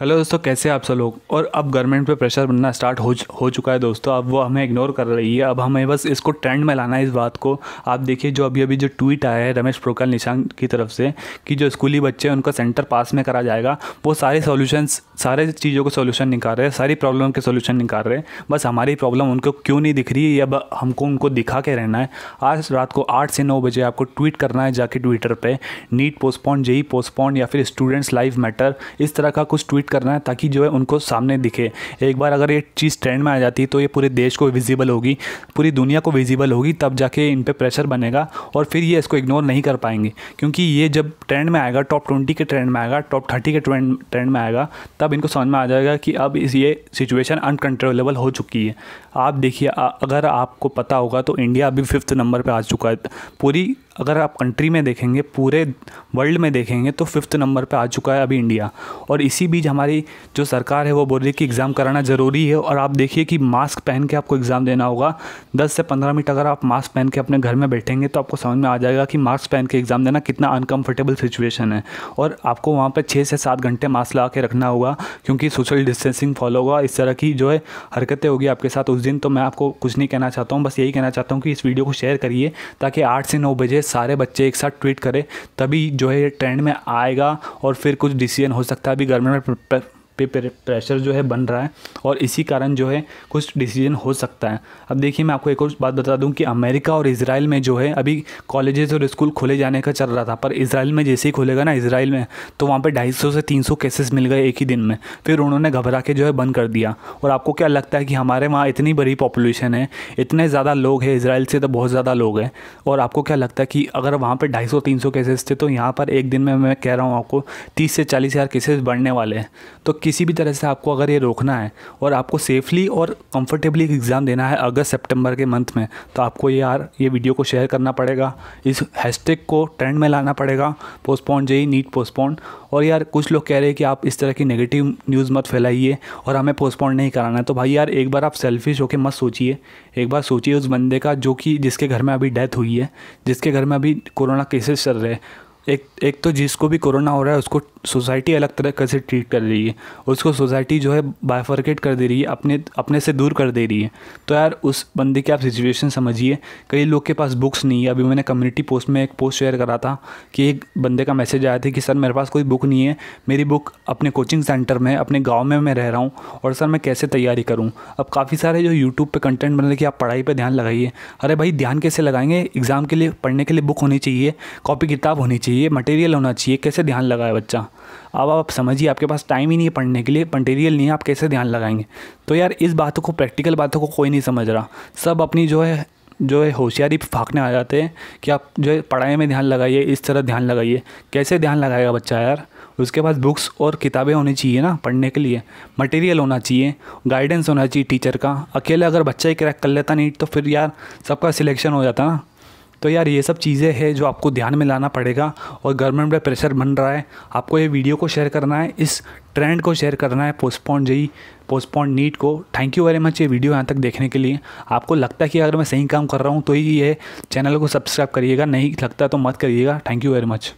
hello दोस्तों कैसे आप सब लोग और अब गवर्नमेंट पे प्रेशर बनना स्टार्ट हो हो चुका है दोस्तों अब वो हमें इग्नोर कर रही है अब हमें बस इसको ट्रेंड में लाना है इस बात को आप देखिए जो अभी अभी जो ट्वीट आया है रमेश पोखरियाल निशांक की तरफ से कि जो स्कूली बच्चे हैं उनका सेंटर पास में करा जाएगा वो सारे सॉल्यूशंस सारे चीज़ों को सोल्यूशन निकाल रहे हैं सारी प्रॉब्लम के सोल्यूशन निकाल रहे हैं बस हमारी प्रॉब्लम उनको क्यों नहीं दिख रही है या हमको उनको दिखा के रहना है आज रात को आठ से नौ बजे आपको ट्वीट करना है जाके ट्विटर पर नीट पोस्टपोन जेई पोस्टपोन या फिर स्टूडेंट्स लाइफ मैटर इस तरह का कुछ ट्वीट करना है ताकि जो है उनको सामने दिखे एक बार अगर ये चीज़ ट्रेंड में आ जाती है तो ये पूरे देश को विजिबल होगी पूरी दुनिया को विजिबल होगी तब जाके इन पर प्रेशर बनेगा और फिर ये इसको इग्नोर नहीं कर पाएंगे क्योंकि ये जब ट्रेंड में आएगा टॉप ट्वेंटी के ट्रेंड में आएगा टॉप थर्टी के ट्रेंड ट्रेंड में आएगा तब तब इनको समझ में आ जाएगा कि अब इस ये सिचुएशन अनकंट्रोलेबल हो चुकी है आप देखिए अगर आपको पता होगा तो इंडिया अभी फिफ्थ नंबर पर आ चुका है पूरी अगर आप कंट्री में देखेंगे पूरे वर्ल्ड में देखेंगे तो फिफ्थ नंबर पे आ चुका है अभी इंडिया और इसी बीच हमारी जो सरकार है वो बोल रही है कि एग्ज़ाम कराना ज़रूरी है और आप देखिए कि मास्क पहन के आपको एग्ज़ाम देना होगा दस से पंद्रह मिनट अगर आप मास्क पहन के अपने घर में बैठेंगे तो आपको समझ में आ जाएगा कि मास्क पहन के एग्ज़ाम देना कितना अनकम्फर्टेबल सिचुएशन है और आपको वहाँ पर छः से सात घंटे मास्क लगा के रखना होगा क्योंकि सोशल डिस्टेंसिंग फॉलो होगा इस तरह की जो है हरकतें होगी आपके साथ उस दिन तो मैं आपको कुछ नहीं कहना चाहता हूँ बस यही कहना चाहता हूँ कि इस वीडियो को शेयर करिए ताकि आठ से नौ बजे सारे बच्चे एक साथ ट्वीट करें तभी जो है ये ट्रेंड में आएगा और फिर कुछ डिसीजन हो सकता है अभी गवर्नमेंट पे प्रेशर जो है बन रहा है और इसी कारण जो है कुछ डिसीजन हो सकता है अब देखिए मैं आपको एक और बात बता दूं कि अमेरिका और इसराइल में जो है अभी कॉलेजेस और स्कूल खोले जाने का चल रहा था पर इसराइल में जैसे ही खोलेगा ना इसराइल में तो वहाँ पर ढाई से तीन केसेस मिल गए एक ही दिन में फिर उन्होंने घबरा के जो है बंद कर दिया और आपको क्या लगता है कि हमारे वहाँ इतनी बड़ी पॉपुलेशन है इतने ज़्यादा लोग हैं इसराइल से तो बहुत ज़्यादा लोग हैं और आपको क्या लगता है कि अगर वहाँ पर ढाई सौ तीन सौ केसेस थे तो यहाँ पर एक दिन में मैं कह रहा हूँ आपको तीस से चालीस हज़ार केसेस बढ़ने वाले हैं तो किसी भी तरह से आपको अगर ये रोकना है और आपको सेफली और कंफर्टेबली एग्ज़ाम देना है अगस्त सितंबर के मंथ में तो आपको ये यार ये वीडियो को शेयर करना पड़ेगा इस हैशटैग को ट्रेंड में लाना पड़ेगा पोस्टपोन जेई नीट पोस्टपोन और यार कुछ लोग कह रहे हैं कि आप इस तरह की नेगेटिव न्यूज़ मत फैलाइए और हमें पोस्टपोन नहीं कराना है तो भाई यार एक बार आप सेल्फिश होकर मत सोचिए एक बार सोचिए उस बंदे का जो कि जिसके घर में अभी डेथ हुई है जिसके घर में अभी कोरोना केसेस चल रहे हैं एक एक तो जिसको भी कोरोना हो रहा है उसको सोसाइटी अलग तरह से ट्रीट कर रही है उसको सोसाइटी जो है बाइफर्केट कर दे रही है अपने अपने से दूर कर दे रही है तो यार उस बंदे की आप सिचुएशन समझिए कई लोग के पास बुक्स नहीं है अभी मैंने कम्युनिटी पोस्ट में एक पोस्ट शेयर करा था कि एक बंदे का मैसेज आया था कि सर मेरे पास कोई बुक नहीं है मेरी बुक अपने कोचिंग सेंटर में अपने गाँव में मैं रह रहा हूँ और सर मैं कैसे तैयारी करूँ अब काफ़ी सारे जो यूट्यूब पर कंटेंट बन रहे कि आप पढ़ाई पर ध्यान लगाइए अरे भाई ध्यान कैसे लगाएंगे एग्ज़ाम के लिए पढ़ने के लिए बुक होनी चाहिए कॉपी किताब होनी चाहिए चाहिए मटेरियल होना चाहिए कैसे ध्यान लगाए बच्चा अब आप समझिए आपके पास टाइम ही नहीं है पढ़ने के लिए मटेरियल नहीं है आप कैसे ध्यान लगाएंगे तो यार इस बातों को प्रैक्टिकल बातों को कोई नहीं समझ रहा सब अपनी जो है जो है होशियारी फाँकने आ जाते हैं कि आप जो है पढ़ाई में ध्यान लगाइए इस तरह ध्यान लगाइए कैसे ध्यान लगाएगा बच्चा यार उसके पास बुक्स और किताबें होनी चाहिए ना पढ़ने के लिए मटेरियल होना चाहिए गाइडेंस होना चाहिए टीचर का अकेले अगर बच्चा ही क्रैक कर लेता नहीं तो फिर यार सबका सिलेक्शन हो जाता ना तो यार ये सब चीज़ें हैं जो आपको ध्यान में लाना पड़ेगा और गवर्नमेंट पर प्रेशर बन रहा है आपको ये वीडियो को शेयर करना है इस ट्रेंड को शेयर करना है पोस्टपोन जी पोस्टपोन नीट को थैंक यू वेरी मच ये वीडियो यहाँ तक देखने के लिए आपको लगता है कि अगर मैं सही काम कर रहा हूँ तो ही ये चैनल को सब्सक्राइब करिएगा नहीं लगता तो मत करिएगा थैंक यू वेरी मच